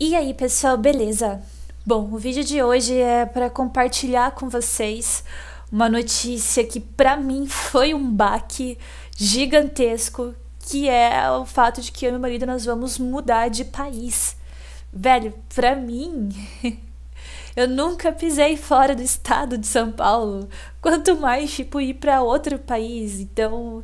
E aí, pessoal, beleza? Bom, o vídeo de hoje é para compartilhar com vocês uma notícia que para mim foi um baque gigantesco, que é o fato de que eu e meu marido nós vamos mudar de país. Velho, para mim Eu nunca pisei fora do estado de São Paulo. Quanto mais, tipo, ir para outro país. Então,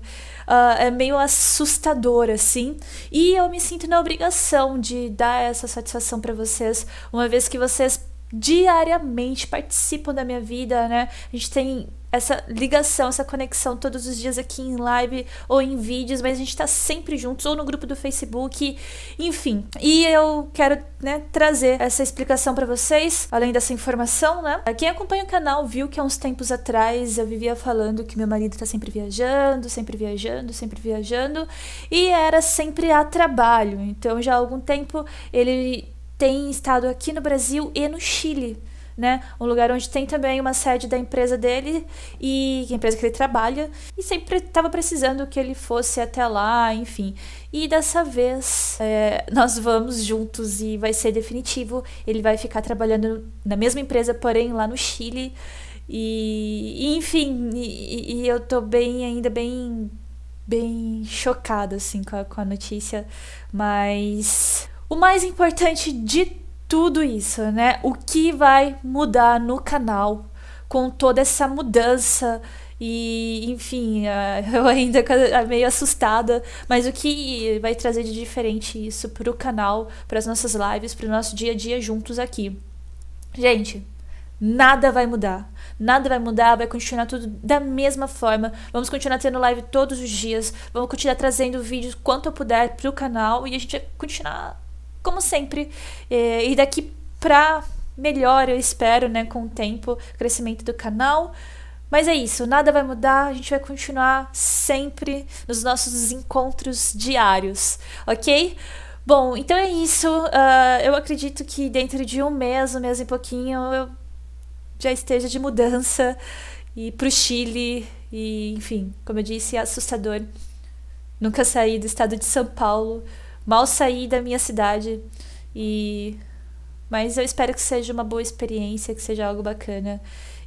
uh, é meio assustador, assim. E eu me sinto na obrigação de dar essa satisfação para vocês, uma vez que vocês diariamente participam da minha vida, né? A gente tem essa ligação, essa conexão todos os dias aqui em live ou em vídeos, mas a gente tá sempre juntos, ou no grupo do Facebook, enfim. E eu quero, né, trazer essa explicação para vocês, além dessa informação, né? Quem acompanha o canal viu que há uns tempos atrás eu vivia falando que meu marido tá sempre viajando, sempre viajando, sempre viajando, e era sempre a trabalho. Então já há algum tempo ele tem estado aqui no Brasil e no Chile. Né? Um lugar onde tem também uma sede da empresa dele e é a empresa que ele trabalha, e sempre estava precisando que ele fosse até lá, enfim. E dessa vez é, nós vamos juntos e vai ser definitivo. Ele vai ficar trabalhando na mesma empresa, porém lá no Chile. E, enfim, e, e eu tô bem, ainda bem, bem chocado assim com a, com a notícia, mas o mais importante de tudo isso, né? O que vai mudar no canal com toda essa mudança e, enfim, eh, eu ainda meio assustada, mas o que vai trazer de diferente isso para o canal, para as nossas lives, para o nosso dia a dia juntos aqui. Gente, nada vai mudar. Nada vai mudar, vai continuar tudo da mesma forma. Vamos continuar tendo live todos os dias, vamos continuar trazendo vídeos quanto eu puder para o canal e a gente vai continuar como sempre. E, é, e daqui pra melhor, eu espero, né, com o tempo, crescimento do canal. Mas é isso, nada vai mudar, a gente vai continuar sempre nos nossos encontros diários, ok? Bom, então é isso. Uh, eu acredito que dentro de um mês, um mês e pouquinho, eu já esteja de mudança e pro Chile e, enfim, como eu disse, é assustador. Nunca saí do estado de São Paulo mal saí da minha cidade e mas eu espero que seja uma boa experiência, que seja algo bacana.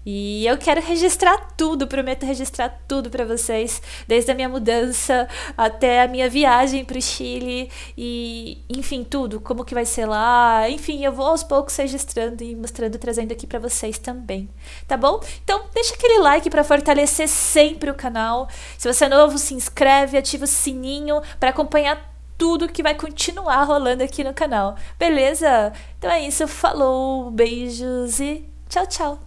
E eu quero registrar tudo, prometo registrar tudo para vocês, desde a minha mudança até a minha viagem para o Chile e, enfim, tudo, como que vai ser lá. Enfim, eu vou aos poucos registrando e mostrando, trazendo aqui para vocês também, tá bom? Então, deixa aquele like para fortalecer sempre o canal. Se você é novo, se inscreve, ativa o sininho para acompanhar tudo que vai continuar rolando aqui no canal. Beleza? Então é isso, falou, beijos e tchau, tchau!